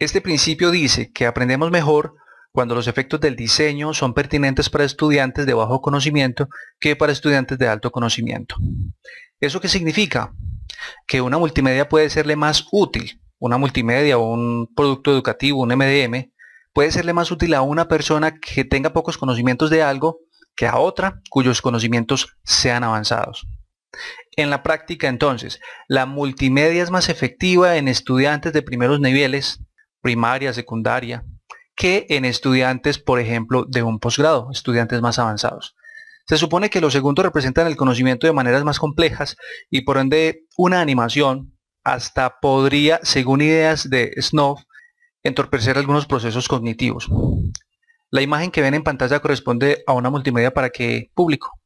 Este principio dice que aprendemos mejor cuando los efectos del diseño son pertinentes para estudiantes de bajo conocimiento que para estudiantes de alto conocimiento. ¿Eso qué significa? Que una multimedia puede serle más útil, una multimedia o un producto educativo, un MDM, puede serle más útil a una persona que tenga pocos conocimientos de algo que a otra cuyos conocimientos sean avanzados. En la práctica entonces, la multimedia es más efectiva en estudiantes de primeros niveles primaria, secundaria, que en estudiantes, por ejemplo, de un posgrado, estudiantes más avanzados. Se supone que los segundos representan el conocimiento de maneras más complejas y por ende una animación hasta podría, según ideas de Snow, entorpecer algunos procesos cognitivos. La imagen que ven en pantalla corresponde a una multimedia para que público.